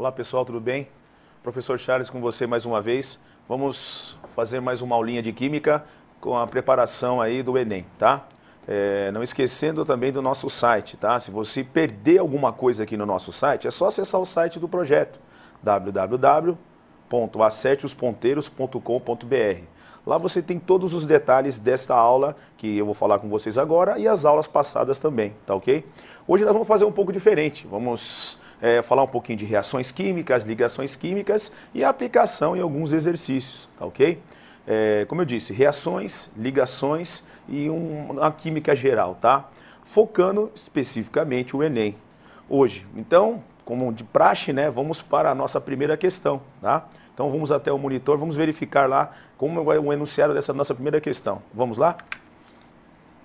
Olá pessoal, tudo bem? Professor Charles com você mais uma vez. Vamos fazer mais uma aulinha de Química com a preparação aí do Enem, tá? É, não esquecendo também do nosso site, tá? Se você perder alguma coisa aqui no nosso site, é só acessar o site do projeto, www.acerteosponteiros.com.br. Lá você tem todos os detalhes desta aula que eu vou falar com vocês agora e as aulas passadas também, tá ok? Hoje nós vamos fazer um pouco diferente, vamos é, falar um pouquinho de reações químicas, ligações químicas e a aplicação em alguns exercícios, tá ok? É, como eu disse, reações, ligações e um, uma química geral, tá? Focando especificamente o Enem hoje. Então, como de praxe, né, vamos para a nossa primeira questão, tá? Então vamos até o monitor, vamos verificar lá como é o enunciado dessa nossa primeira questão. Vamos lá?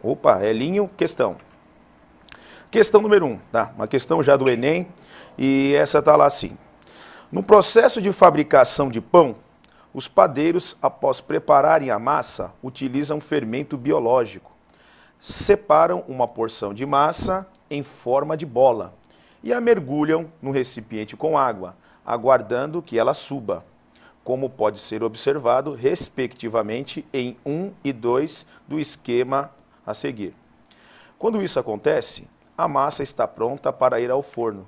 Opa, Elinho, questão. Questão número 1, um, tá? Uma questão já do Enem, e essa está lá assim. No processo de fabricação de pão, os padeiros, após prepararem a massa, utilizam fermento biológico. Separam uma porção de massa em forma de bola e a mergulham no recipiente com água, aguardando que ela suba, como pode ser observado, respectivamente, em 1 e 2 do esquema a seguir. Quando isso acontece, a massa está pronta para ir ao forno.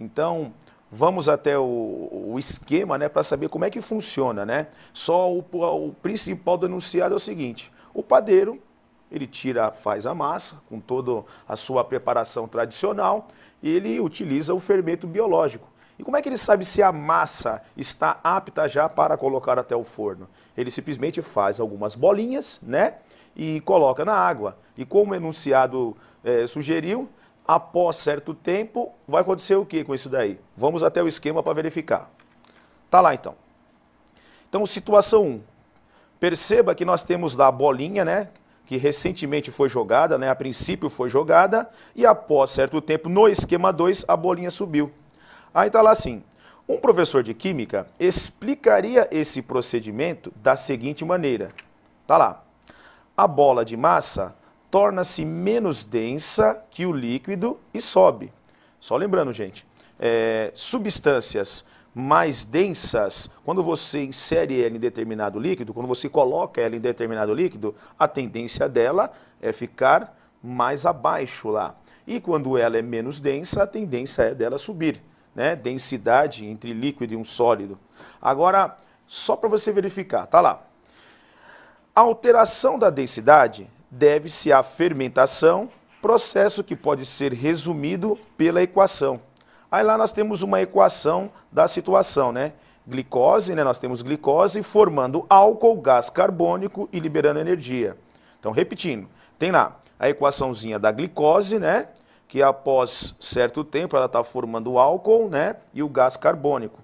Então, vamos até o, o esquema né, para saber como é que funciona. Né? Só o, o principal do enunciado é o seguinte: o padeiro ele tira, faz a massa com toda a sua preparação tradicional e ele utiliza o fermento biológico. E como é que ele sabe se a massa está apta já para colocar até o forno? Ele simplesmente faz algumas bolinhas, né? E coloca na água. E como o enunciado é, sugeriu, após certo tempo, vai acontecer o que com isso daí? Vamos até o esquema para verificar. Tá lá então. Então, situação 1. Perceba que nós temos lá a bolinha, né? Que recentemente foi jogada, né? A princípio foi jogada e após certo tempo, no esquema 2, a bolinha subiu. Aí tá lá assim. Um professor de química explicaria esse procedimento da seguinte maneira. Tá lá. A bola de massa torna-se menos densa que o líquido e sobe. Só lembrando, gente, é, substâncias mais densas, quando você insere ela em determinado líquido, quando você coloca ela em determinado líquido, a tendência dela é ficar mais abaixo lá. E quando ela é menos densa, a tendência é dela subir, né? Densidade entre líquido e um sólido. Agora, só para você verificar, tá lá. A alteração da densidade deve-se à fermentação, processo que pode ser resumido pela equação. Aí lá nós temos uma equação da situação, né? Glicose, né? Nós temos glicose formando álcool, gás carbônico e liberando energia. Então, repetindo, tem lá a equaçãozinha da glicose, né? Que após certo tempo ela está formando álcool, né? E o gás carbônico.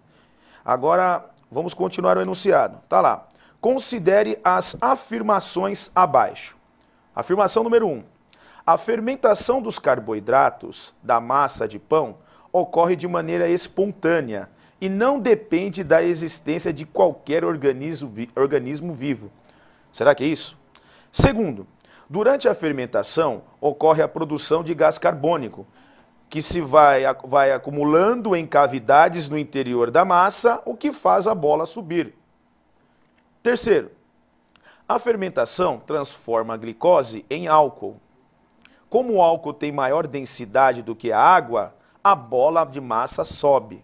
Agora, vamos continuar o enunciado. Tá lá. Considere as afirmações abaixo. Afirmação número 1. Um, a fermentação dos carboidratos da massa de pão ocorre de maneira espontânea e não depende da existência de qualquer organismo, organismo vivo. Será que é isso? Segundo, durante a fermentação ocorre a produção de gás carbônico, que se vai, vai acumulando em cavidades no interior da massa, o que faz a bola subir. Terceiro, a fermentação transforma a glicose em álcool. Como o álcool tem maior densidade do que a água, a bola de massa sobe.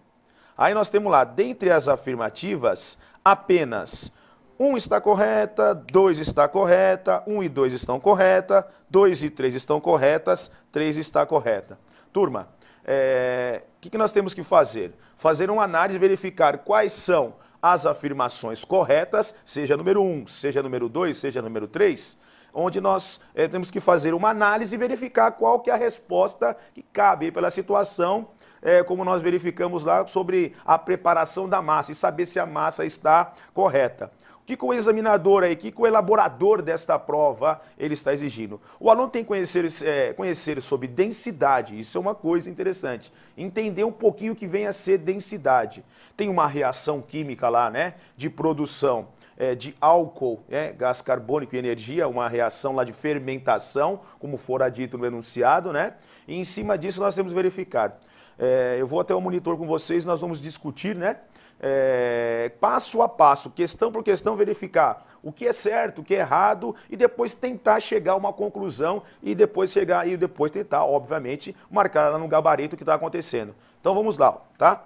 Aí nós temos lá, dentre as afirmativas, apenas um está correta, dois está correta, um e dois estão correta, dois e três estão corretas, três está correta. Turma, o eh, é, que, que nós temos que fazer? Fazer uma análise, verificar quais são as afirmações corretas, seja número 1, um, seja número 2, seja número 3, onde nós é, temos que fazer uma análise e verificar qual que é a resposta que cabe pela situação, é, como nós verificamos lá sobre a preparação da massa e saber se a massa está correta. O que, que o examinador aí, o que, que o elaborador desta prova ele está exigindo? O aluno tem que conhecer, é, conhecer sobre densidade, isso é uma coisa interessante. Entender um pouquinho o que vem a ser densidade. Tem uma reação química lá, né, de produção é, de álcool, é, gás carbônico e energia, uma reação lá de fermentação, como fora dito no enunciado, né? E em cima disso nós temos verificado é, eu vou até o monitor com vocês, nós vamos discutir, né? É, passo a passo, questão por questão, verificar o que é certo, o que é errado e depois tentar chegar a uma conclusão e depois chegar e depois tentar, obviamente, marcar lá no gabarito o que está acontecendo. Então vamos lá, tá?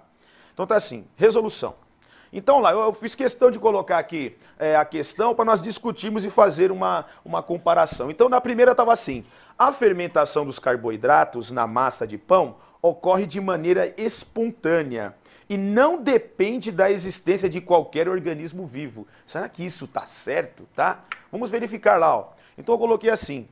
Então tá assim, resolução. Então lá, eu, eu fiz questão de colocar aqui é, a questão para nós discutirmos e fazer uma, uma comparação. Então na primeira estava assim, a fermentação dos carboidratos na massa de pão ocorre de maneira espontânea e não depende da existência de qualquer organismo vivo. Será que isso está certo, tá? Vamos verificar lá, ó. Então eu coloquei assim: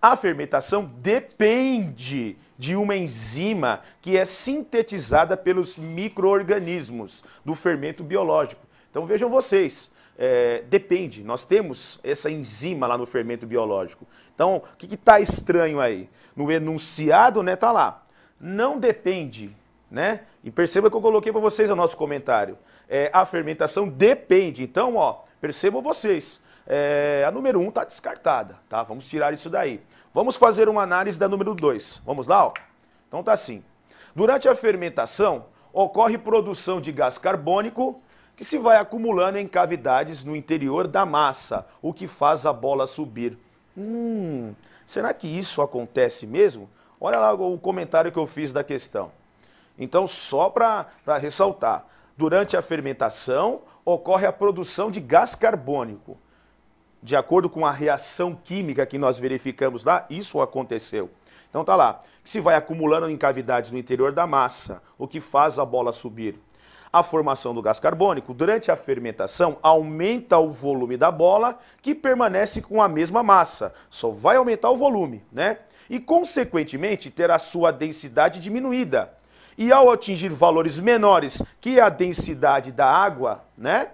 a fermentação depende de uma enzima que é sintetizada pelos microorganismos do fermento biológico. Então vejam vocês, é, depende. Nós temos essa enzima lá no fermento biológico. Então o que está estranho aí? No enunciado, né, tá lá não depende, né? E perceba que eu coloquei para vocês o nosso comentário. É, a fermentação depende. Então, ó, percebam vocês. É, a número 1 um está descartada, tá? Vamos tirar isso daí. Vamos fazer uma análise da número 2. Vamos lá, ó. Então tá assim. Durante a fermentação, ocorre produção de gás carbônico que se vai acumulando em cavidades no interior da massa, o que faz a bola subir. Hum, será que isso acontece mesmo? Olha lá o comentário que eu fiz da questão. Então, só para ressaltar, durante a fermentação ocorre a produção de gás carbônico. De acordo com a reação química que nós verificamos lá, isso aconteceu. Então tá lá, que se vai acumulando em cavidades no interior da massa, o que faz a bola subir. A formação do gás carbônico durante a fermentação aumenta o volume da bola, que permanece com a mesma massa, só vai aumentar o volume, né? e, consequentemente, terá sua densidade diminuída. E ao atingir valores menores que a densidade da água, né,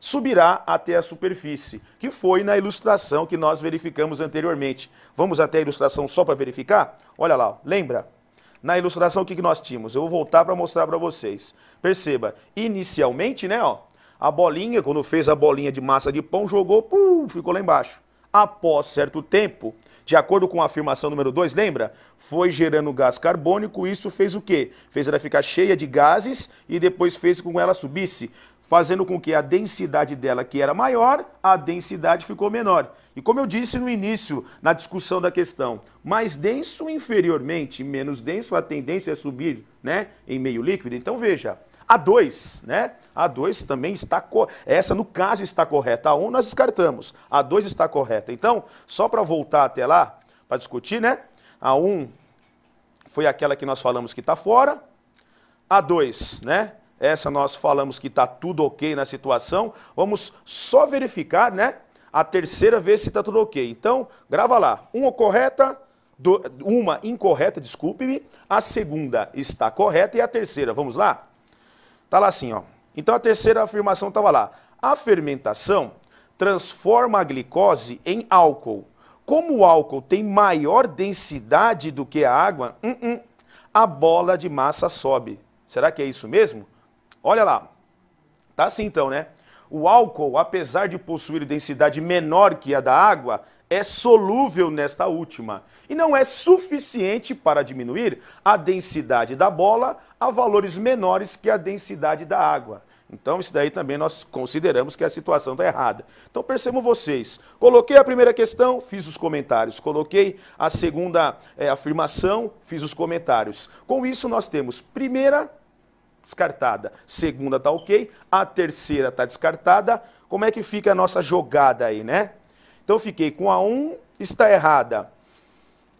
subirá até a superfície, que foi na ilustração que nós verificamos anteriormente. Vamos até a ilustração só para verificar? Olha lá, lembra? Na ilustração, o que nós tínhamos? Eu vou voltar para mostrar para vocês. Perceba, inicialmente, né, ó, a bolinha, quando fez a bolinha de massa de pão, jogou, pum, ficou lá embaixo. Após certo tempo, de acordo com a afirmação número 2, lembra? Foi gerando gás carbônico, isso fez o quê? Fez ela ficar cheia de gases e depois fez com que ela subisse, fazendo com que a densidade dela, que era maior, a densidade ficou menor. E como eu disse no início, na discussão da questão, mais denso inferiormente, menos denso, a tendência é subir né, em meio líquido. Então veja, a2, né? A2 também está co... essa no caso está correta. A1 nós descartamos. A2 está correta. Então, só para voltar até lá para discutir, né? A1 foi aquela que nós falamos que está fora. A2, né? Essa nós falamos que está tudo ok na situação. Vamos só verificar, né? A terceira vez se está tudo ok. Então, grava lá. Uma correta, do... uma incorreta, desculpe-me. A segunda está correta e a terceira. Vamos lá? Tá lá assim, ó. Então a terceira afirmação estava lá. A fermentação transforma a glicose em álcool. Como o álcool tem maior densidade do que a água, hum, hum, a bola de massa sobe. Será que é isso mesmo? Olha lá. Tá assim então, né? O álcool, apesar de possuir densidade menor que a da água, é solúvel nesta última e não é suficiente para diminuir a densidade da bola a valores menores que a densidade da água. Então, isso daí também nós consideramos que a situação está errada. Então, percebam vocês. Coloquei a primeira questão, fiz os comentários. Coloquei a segunda é, afirmação, fiz os comentários. Com isso, nós temos primeira descartada, segunda está ok, a terceira está descartada. Como é que fica a nossa jogada aí, né? Então eu fiquei com a 1 está errada,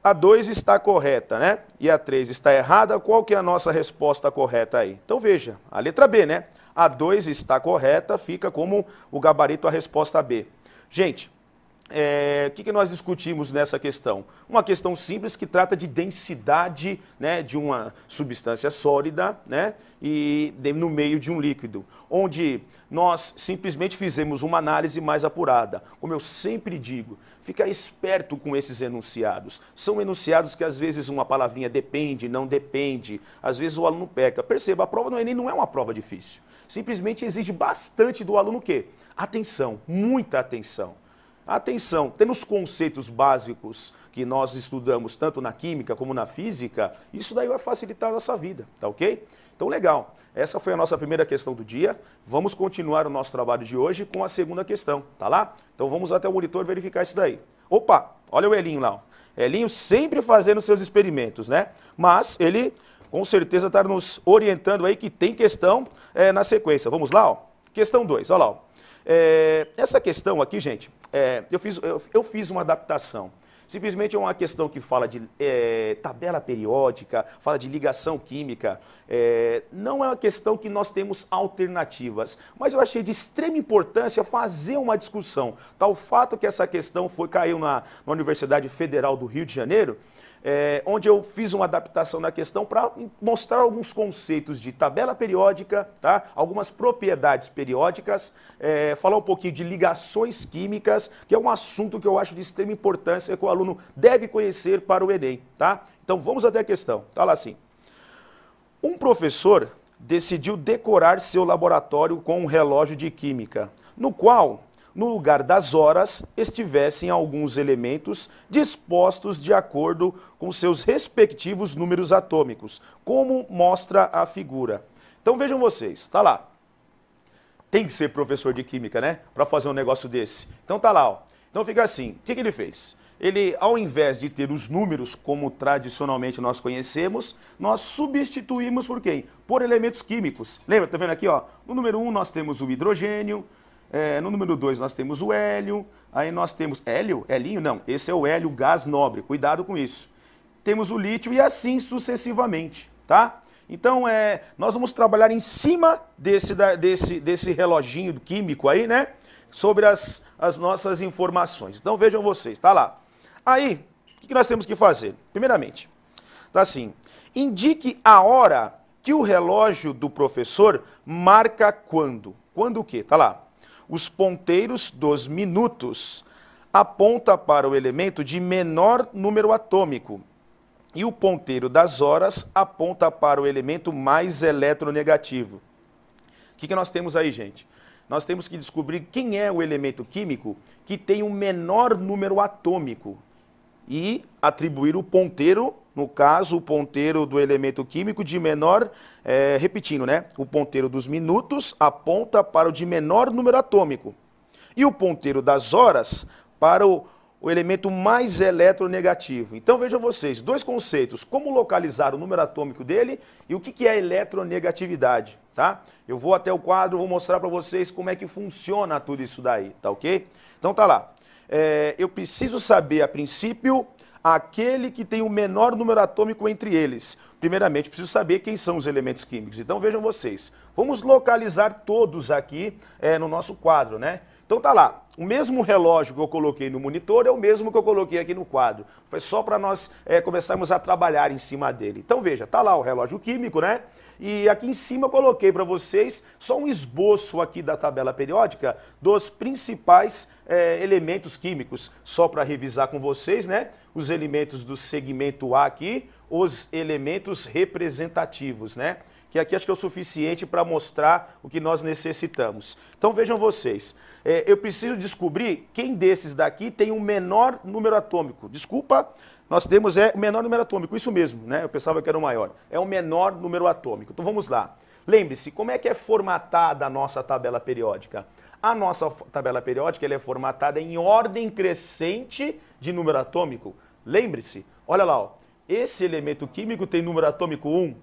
a 2 está correta, né? E a 3 está errada, qual que é a nossa resposta correta aí? Então veja, a letra B, né? A 2 está correta, fica como o gabarito a resposta B. Gente, é, o que, que, nós discutimos nessa questão? Uma questão simples que trata de densidade né, de uma substância sólida né, e de, no meio de um líquido, onde nós simplesmente fizemos uma análise mais apurada. Como eu sempre digo, fica esperto com esses enunciados. São enunciados que às vezes uma palavrinha depende, não depende, às vezes o aluno peca. Perceba, a prova no Enem é não é uma prova difícil. Simplesmente exige bastante do aluno o quê? Atenção, muita atenção. Atenção, temos conceitos básicos que nós estudamos tanto na química como na física, isso daí vai facilitar a nossa vida, tá ok? Então, legal. Essa foi a nossa primeira questão do dia. Vamos continuar o nosso trabalho de hoje com a segunda questão, tá lá? Então vamos até o monitor verificar isso daí. Opa, olha o Elinho lá. Ó. Elinho sempre fazendo seus experimentos, né? Mas ele com certeza está nos orientando aí que tem questão é, na sequência. Vamos lá, ó. Questão 2, olha lá, ó. É, essa questão aqui, gente, é, eu, fiz, eu, eu, fiz uma adaptação. Simplesmente é uma questão que fala de é, tabela periódica, fala de ligação química. É, não é uma questão que nós temos alternativas, mas eu achei de extrema importância fazer uma discussão. Tal fato que essa questão foi caiu na, na Universidade Federal do Rio de Janeiro, é, onde eu fiz uma adaptação na questão para mostrar alguns conceitos de tabela periódica, tá? algumas propriedades periódicas, é, falar um pouquinho de ligações químicas, que é um assunto que eu acho de extrema importância que o aluno deve conhecer para o Enem. Tá? Então vamos até a questão. Está lá assim. Um professor decidiu decorar seu laboratório com um relógio de química, no qual no lugar das horas, estivessem alguns elementos dispostos de acordo com seus respectivos números atômicos, como mostra a figura. Então vejam vocês, tá lá. Tem que ser professor de química, né? Para fazer um negócio desse. Então tá lá, ó. Então fica assim. O que, que ele fez? Ele, ao invés de ter os números como tradicionalmente nós conhecemos, nós substituímos por quem? Por elementos químicos. Lembra? Tá vendo aqui, ó? No número 1 um, nós temos o hidrogênio, é, no número 2 nós temos o hélio, aí nós temos hélio, helinho, não, esse é o hélio, gás nobre, cuidado com isso. Temos o lítio e assim sucessivamente, tá? Então, é, nós vamos trabalhar em cima desse, desse, desse reloginho químico aí, né? Sobre as, as nossas informações. Então, vejam vocês, tá lá. Aí, o que nós temos que fazer? Primeiramente, tá assim, indique a hora que o relógio do professor marca quando. Quando o quê? Tá lá os ponteiros dos minutos, aponta para o elemento de menor número atômico. E o ponteiro das horas aponta para o elemento mais eletronegativo. O que, que nós temos aí, gente? Nós temos que descobrir quem é o elemento químico que tem o menor número atômico e atribuir o ponteiro no caso, o ponteiro do elemento químico de menor, é, repetindo, né? O ponteiro dos minutos aponta para o de menor número atômico. E o ponteiro das horas para o, o elemento mais eletronegativo. Então vejam vocês, dois conceitos, como localizar o número atômico dele e o que, que é eletronegatividade, tá? Eu vou até o quadro, vou mostrar para vocês como é que funciona tudo isso daí, tá ok? Então tá lá. É, eu preciso saber a princípio aquele que tem o menor número atômico entre eles. Primeiramente, preciso saber quem são os elementos químicos. Então vejam vocês, vamos localizar todos aqui é, no nosso quadro, né? Então tá lá, o mesmo relógio que eu coloquei no monitor é o mesmo que eu coloquei aqui no quadro. Foi só para nós é, começarmos a trabalhar em cima dele. Então veja, tá lá o relógio químico, né? E aqui em cima eu coloquei para vocês só um esboço aqui da tabela periódica dos principais é, elementos químicos. Só para revisar com vocês, né? Os elementos do segmento A aqui, os elementos representativos, né? Que aqui acho que é o suficiente para mostrar o que nós necessitamos. Então vejam vocês, é, eu preciso descobrir quem desses daqui tem o um menor número atômico. Desculpa, nós temos é o menor número atômico, isso mesmo, né? Eu pensava que era o maior. É o menor número atômico. Então vamos lá. Lembre-se, como é que é formatada a nossa tabela periódica? A nossa tabela periódica é formatada em ordem crescente de número atômico. Lembre-se, olha lá, ó, esse elemento químico tem número atômico 1.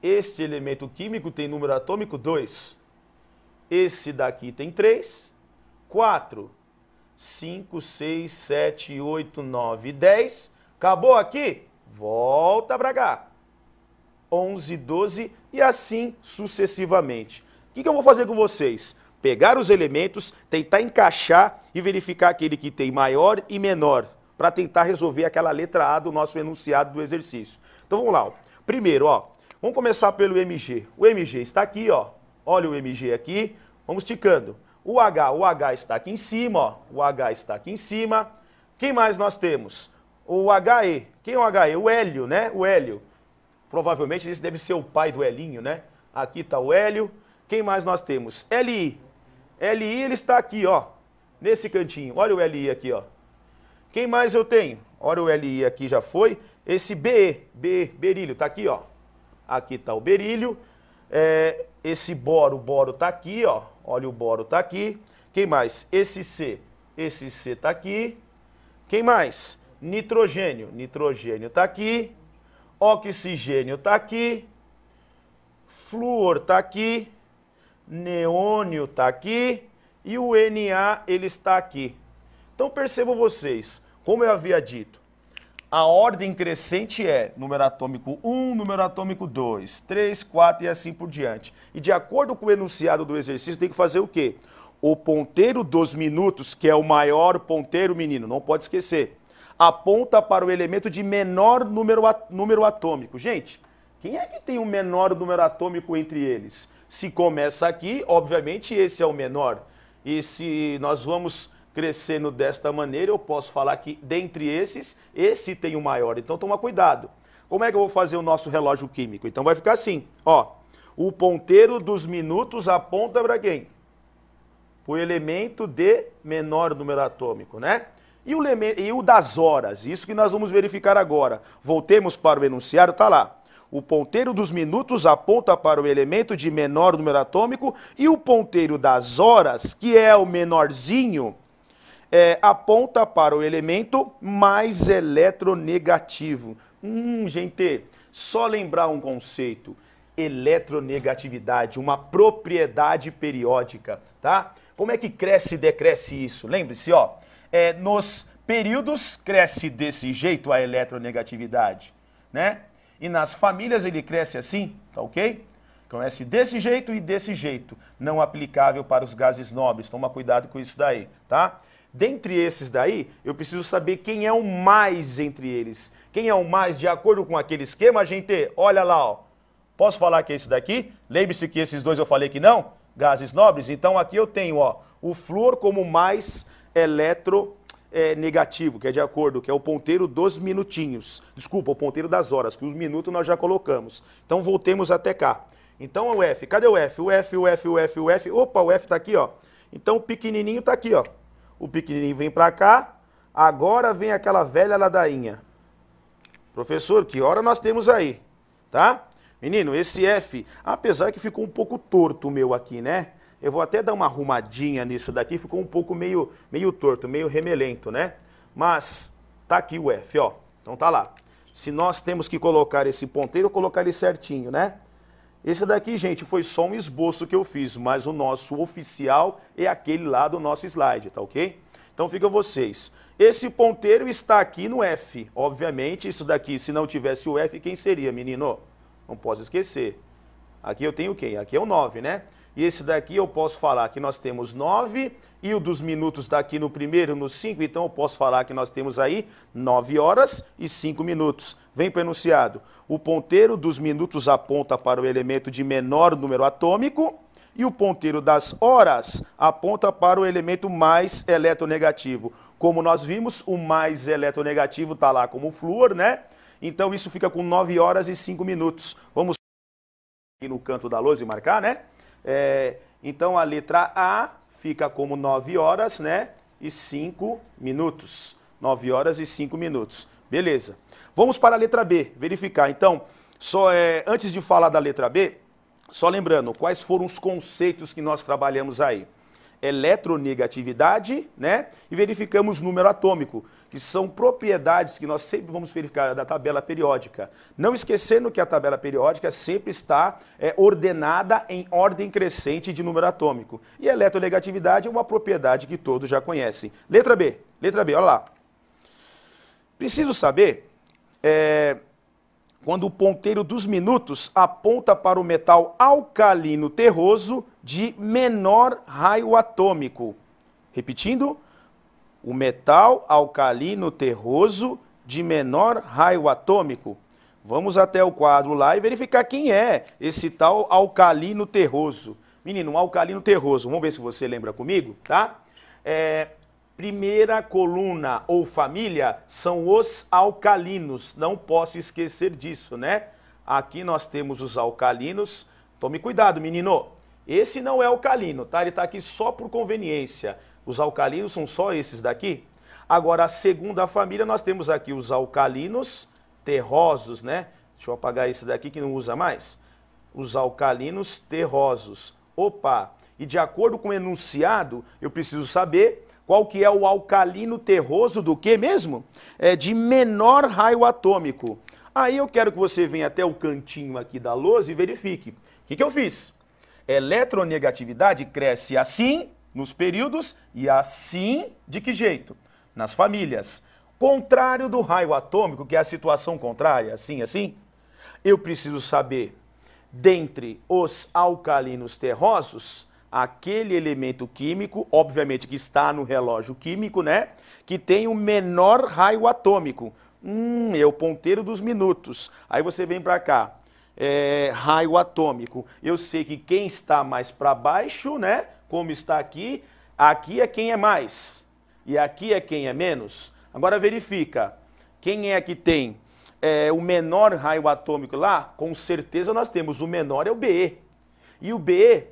Este elemento químico tem número atômico 2. Esse daqui tem 3, 4, 5, 6, 7, 8, 9, 10. Acabou aqui? Volta para cá. 11, 12 e assim sucessivamente. O que, que eu vou fazer com vocês? pegar os elementos, tentar encaixar e verificar aquele que tem maior e menor, para tentar resolver aquela letra A do nosso enunciado do exercício. Então vamos lá. Ó. Primeiro, ó, vamos começar pelo MG. O MG está aqui, ó. Olha o MG aqui. Vamos ticando. O H, o H está aqui em cima, ó. O H está aqui em cima. Quem mais nós temos? O HE. Quem é o HE? O Hélio, né? O Hélio. Provavelmente esse deve ser o pai do Helinho, né? Aqui está o Hélio. Quem mais nós temos? LI. LI ele está aqui, ó, nesse cantinho. Olha o LI aqui, ó. Quem mais eu tenho? Olha o LI aqui já foi. Esse BE, BE, berílio, tá aqui, ó. Aqui tá o berílio. É, esse boro, boro tá aqui, ó. Olha o boro tá aqui. Quem mais? Esse C, esse C tá aqui. Quem mais? Nitrogênio, nitrogênio tá aqui. Oxigênio tá aqui. Flúor tá aqui neônio está aqui e o Na ele está aqui. Então percebam vocês, como eu havia dito, a ordem crescente é número atômico 1, número atômico 2, 3, 4 e assim por diante. E de acordo com o enunciado do exercício, tem que fazer o quê? O ponteiro dos minutos, que é o maior ponteiro, menino, não pode esquecer, aponta para o elemento de menor número, número atômico. Gente, quem é que tem o um menor número atômico entre eles? se começa aqui, obviamente esse é o menor. E se nós vamos crescendo desta maneira, eu posso falar que dentre esses, esse tem o maior. Então toma cuidado. Como é que eu vou fazer o nosso relógio químico? Então vai ficar assim, ó. O ponteiro dos minutos aponta para quem? Para o elemento de menor número atômico, né? E o, e o das horas, isso que nós vamos verificar agora. Voltemos para o enunciado, tá lá. O ponteiro dos minutos aponta para o elemento de menor número atômico e o ponteiro das horas, que é o menorzinho, é, aponta para o elemento mais eletronegativo. Hum, gente, só lembrar um conceito: eletronegatividade, uma propriedade periódica, tá? Como é que cresce e decresce isso? Lembre-se, ó, é, nos períodos cresce desse jeito a eletronegatividade, né? E nas famílias ele cresce assim, tá ok? Cresce então, é desse jeito e desse jeito, não aplicável para os gases nobres. Toma cuidado com isso daí, tá? Dentre esses daí, eu preciso saber quem é o mais entre eles. Quem é o mais de acordo com aquele esquema, gente? Olha lá, ó. Posso falar que é esse daqui? Lembre-se que esses dois eu falei que não? Gases nobres. Então aqui eu tenho, ó, o flúor como mais eletro é, negativo, que é de acordo, que é o ponteiro dos minutinhos. Desculpa, o ponteiro das horas, que os minutos nós já colocamos. Então voltemos até cá. Então é o F, cadê o F? O F, o F, o F, o F. Opa, o F está aqui, ó. Então o pequenininho está aqui, ó. O pequenininho vem para cá. Agora vem aquela velha ladainha. Professor, que hora nós temos aí? Tá? Menino, esse F, apesar que ficou um pouco torto o meu aqui, né? Eu vou até dar uma arrumadinha nisso daqui, ficou um pouco meio, meio torto, meio remelento, né? Mas tá aqui o F, ó. Então tá lá. Se nós temos que colocar esse ponteiro, colocar ele certinho, né? Esse daqui, gente, foi só um esboço que eu fiz, mas o nosso oficial é aquele lá do nosso slide, tá ok? Então fica vocês. Esse ponteiro está aqui no F. Obviamente, isso daqui, se não tivesse o F, quem seria, menino? Não posso esquecer. Aqui eu tenho quem? Aqui é o 9, né? E esse daqui eu posso falar que nós temos 9 e o dos minutos daqui no primeiro, no 5, então eu posso falar que nós temos aí 9 horas e 5 minutos. Vem para o enunciado. O ponteiro dos minutos aponta para o elemento de menor número atômico e o ponteiro das horas aponta para o elemento mais eletronegativo. Como nós vimos, o mais eletronegativo está lá como flúor, né? Então isso fica com 9 horas e 5 minutos. Vamos aqui no canto da lousa e marcar, né? É, então a letra A fica como 9 horas, né? E 5 minutos. 9 horas e 5 minutos. Beleza. Vamos para a letra B, verificar. Então, só é, antes de falar da letra B, só lembrando, quais foram os conceitos que nós trabalhamos aí? Eletronegatividade, né? E verificamos número atômico que são propriedades que nós sempre vamos verificar da tabela periódica. Não esquecendo que a tabela periódica sempre está é, ordenada em ordem crescente de número atômico. E a eletronegatividade é uma propriedade que todos já conhecem. Letra B, letra B, olha lá. Preciso saber é, quando o ponteiro dos minutos aponta para o metal alcalino terroso de menor raio atômico. Repetindo, o metal alcalino terroso de menor raio atômico. Vamos até o quadro lá e verificar quem é esse tal alcalino terroso. Menino, um alcalino terroso, vamos ver se você lembra comigo, tá? É, primeira coluna ou família são os alcalinos, não posso esquecer disso, né? Aqui nós temos os alcalinos. Tome cuidado, menino. Esse não é alcalino, tá? Ele está aqui só por conveniência. Os alcalinos são só esses daqui? Agora, a segunda família, nós temos aqui os alcalinos terrosos, né? Deixa eu apagar esse daqui que não usa mais. Os alcalinos terrosos. Opa! E de acordo com o enunciado, eu preciso saber qual que é o alcalino terroso do que mesmo? É de menor raio atômico. Aí eu quero que você venha até o cantinho aqui da lousa e verifique. O que, que eu fiz? Eletronegatividade cresce assim nos períodos e assim de que jeito? Nas famílias. Contrário do raio atômico, que é a situação contrária, assim, assim, eu preciso saber, dentre os alcalinos terrosos, aquele elemento químico, obviamente que está no relógio químico, né? Que tem o menor raio atômico. Hum, é o ponteiro dos minutos. Aí você vem para cá. É, raio atômico. Eu sei que quem está mais para baixo, né? como está aqui, aqui é quem é mais e aqui é quem é menos. Agora verifica, quem é que tem é, o menor raio atômico lá? Com certeza nós temos o menor é o Be. E o Be,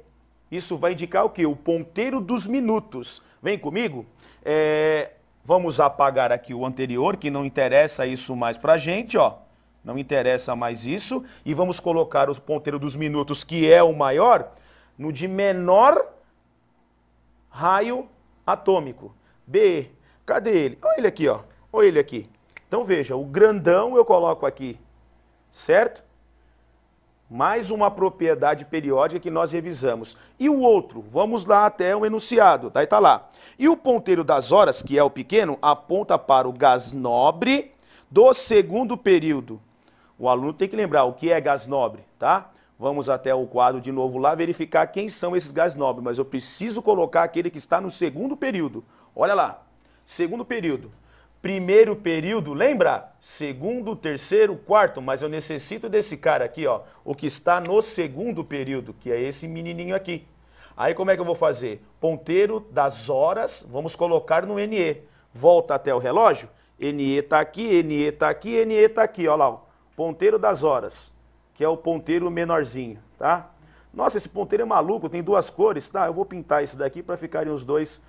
isso vai indicar o quê? O ponteiro dos minutos. Vem comigo? É, vamos apagar aqui o anterior, que não interessa isso mais a gente, ó. Não interessa mais isso. E vamos colocar o ponteiro dos minutos, que é o maior, no de menor raio atômico. B, cadê ele? Olha ele aqui, ó. Olha ele aqui. Então veja, o grandão eu coloco aqui, certo? Mais uma propriedade periódica que nós revisamos. E o outro, vamos lá até o enunciado, daí tá? está lá. E o ponteiro das horas, que é o pequeno, aponta para o gás nobre do segundo período. O aluno tem que lembrar o que é gás nobre, tá? Vamos até o quadro de novo lá verificar quem são esses gás nobres, mas eu preciso colocar aquele que está no segundo período. Olha lá, segundo período. Primeiro período, lembra? Segundo, terceiro, quarto, mas eu necessito desse cara aqui, ó, o que está no segundo período, que é esse menininho aqui. Aí como é que eu vou fazer? Ponteiro das horas, vamos colocar no NE. Volta até o relógio, NE está aqui, NE está aqui, NE está aqui, olha lá, ponteiro das horas que é o ponteiro menorzinho, tá? Nossa, esse ponteiro é maluco, tem duas cores, tá? Eu vou pintar esse daqui para ficarem os dois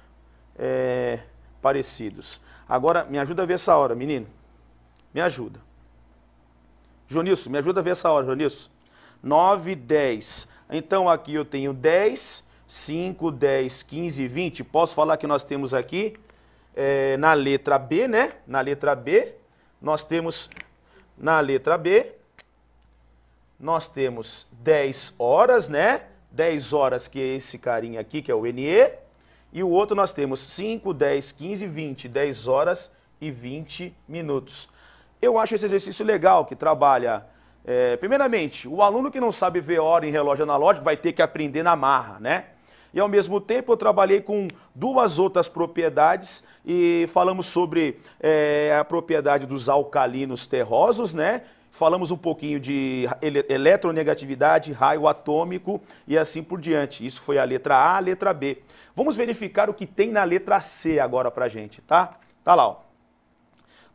é, parecidos. Agora, me ajuda a ver essa hora, menino. Me ajuda. Jonilson, me ajuda a ver essa hora, Jonilson. 9, 10. Então, aqui eu tenho 10, 5, 10, 15, 20. Posso falar que nós temos aqui, é, na letra B, né? Na letra B, nós temos, na letra B, nós temos 10 horas, né? 10 horas, que é esse carinha aqui, que é o NE. E o outro nós temos 5, 10, 15, 20. 10 horas e 20 minutos. Eu acho esse exercício legal, que trabalha... É, primeiramente, o aluno que não sabe ver hora em relógio analógico vai ter que aprender na marra, né? E ao mesmo tempo eu trabalhei com duas outras propriedades e falamos sobre é, a propriedade dos alcalinos terrosos, né? falamos um pouquinho de eletronegatividade, raio atômico e assim por diante. Isso foi a letra A, a letra B. Vamos verificar o que tem na letra C agora a gente, tá? Tá lá, ó.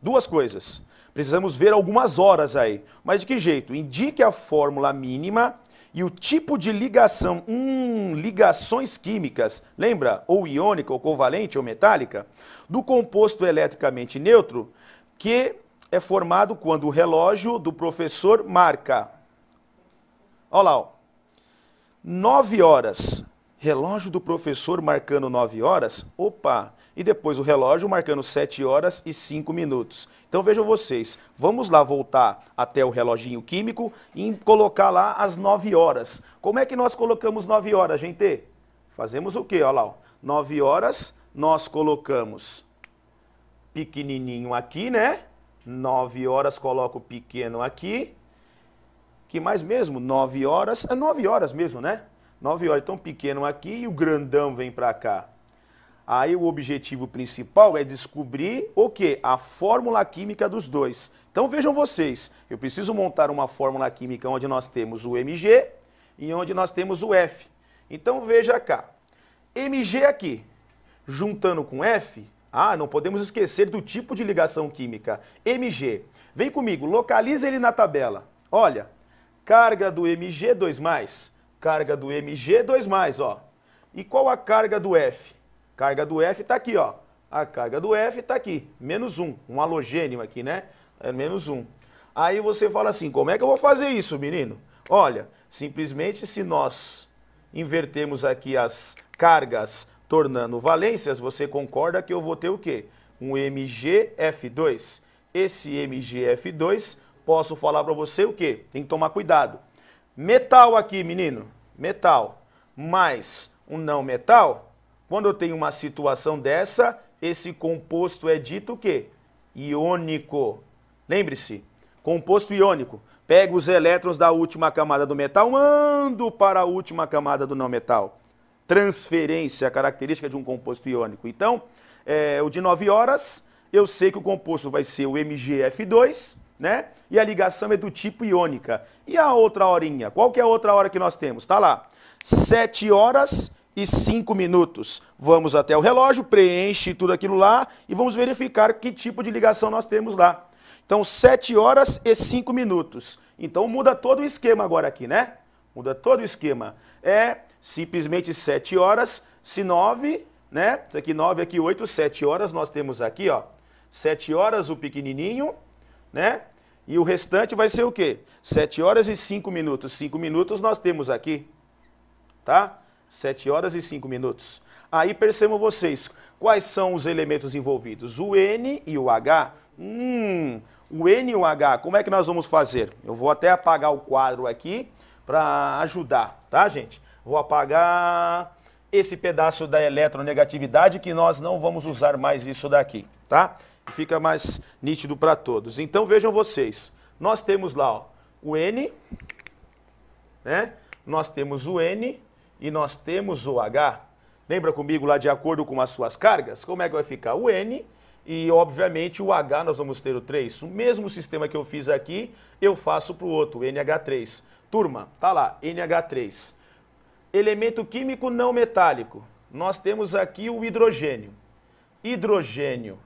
Duas coisas. Precisamos ver algumas horas aí. Mas de que jeito? Indique a fórmula mínima e o tipo de ligação. Hum, ligações químicas. Lembra? Ou iônica, ou covalente, ou metálica? Do composto eletricamente neutro que é formado quando o relógio do professor marca. Olha lá, ó. 9 horas. Relógio do professor marcando 9 horas. Opa! E depois o relógio marcando 7 horas e 5 minutos. Então vejam vocês, vamos lá voltar até o reloginho químico e colocar lá as 9 horas. Como é que nós colocamos 9 horas, gente? Fazemos o quê? Olha lá, Nove 9 horas nós colocamos pequenininho aqui, né? 9 horas coloco o pequeno aqui. Que mais mesmo? 9 horas, é 9 horas mesmo, né? 9 horas, então pequeno aqui e o grandão vem para cá. Aí o objetivo principal é descobrir o que? A fórmula química dos dois. Então vejam vocês, eu preciso montar uma fórmula química onde nós temos o Mg e onde nós temos o F. Então veja cá, Mg aqui, juntando com F, ah, não podemos esquecer do tipo de ligação química. Mg. Vem comigo, localiza ele na tabela. Olha, carga do Mg2+, carga do Mg2+, ó. E qual a carga do F? Carga do F está aqui, ó. A carga do F está aqui, menos 1, um halogênio aqui, né? É menos 1. Aí você fala assim, como é que eu vou fazer isso, menino? Olha, simplesmente se nós invertemos aqui as cargas tornando valências, você concorda que eu vou ter o quê? Um MGF2. Esse MGF2, posso falar para você o quê? Tem que tomar cuidado. Metal aqui, menino, metal, mais um não metal, quando eu tenho uma situação dessa, esse composto é dito o quê? Iônico. Lembre-se, composto iônico. Pega os elétrons da última camada do metal, mando para a última camada do não metal transferência, característica de um composto iônico. Então, é, o de 9 horas, eu sei que o composto vai ser o MgF2, né? E a ligação é do tipo iônica. E a outra horinha? Qual que é a outra hora que nós temos? Está lá, 7 horas e 5 minutos. Vamos até o relógio, preenche tudo aquilo lá e vamos verificar que tipo de ligação nós temos lá. Então, 7 horas e 5 minutos. Então, muda todo o esquema agora aqui, né? Muda todo o esquema. É simplesmente 7 horas, se 9, né? Isso Aqui 9, aqui 8, 7 horas nós temos aqui, ó. 7 horas o pequenininho, né? E o restante vai ser o quê? 7 horas e 5 minutos. 5 minutos nós temos aqui, tá? 7 horas e 5 minutos. Aí percebam vocês, quais são os elementos envolvidos? O N e o H. Hum, o N e o H, como é que nós vamos fazer? Eu vou até apagar o quadro aqui para ajudar, tá, gente? vou apagar esse pedaço da eletronegatividade que nós não vamos usar mais isso daqui, tá? Fica mais nítido para todos. Então vejam vocês, nós temos lá ó, o N, né? Nós temos o N e nós temos o H. Lembra comigo lá de acordo com as suas cargas? Como é que vai ficar? O N e, obviamente, o H nós vamos ter o 3. O mesmo sistema que eu fiz aqui, eu faço para o outro, NH3. Turma, tá lá, NH3. Elemento químico não metálico. Nós temos aqui o hidrogênio. Hidrogênio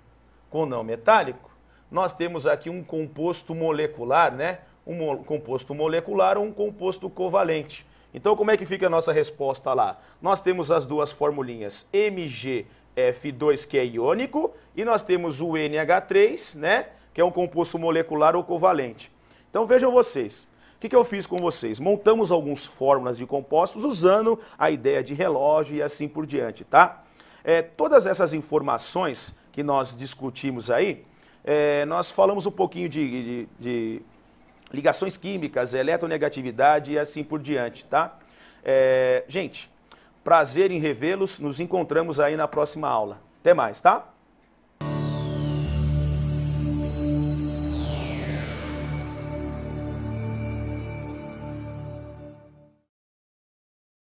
com não metálico, nós temos aqui um composto molecular, né? Um composto molecular ou um composto covalente. Então, como é que fica a nossa resposta lá? Nós temos as duas formulinhas MgF2, que é iônico, e nós temos o NH3, né? Que é um composto molecular ou covalente. Então, vejam vocês que, que eu fiz com vocês? Montamos alguns fórmulas de compostos usando a ideia de relógio e assim por diante, tá? É, todas essas informações que nós discutimos aí, é, nós falamos um pouquinho de, de, de ligações químicas, eletronegatividade e assim por diante, tá? É, gente, prazer em revê-los. Nos encontramos aí na próxima aula. Até mais, tá?